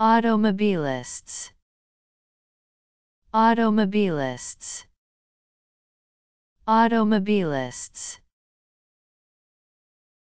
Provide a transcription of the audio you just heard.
Automobilists Automobilists Automobilists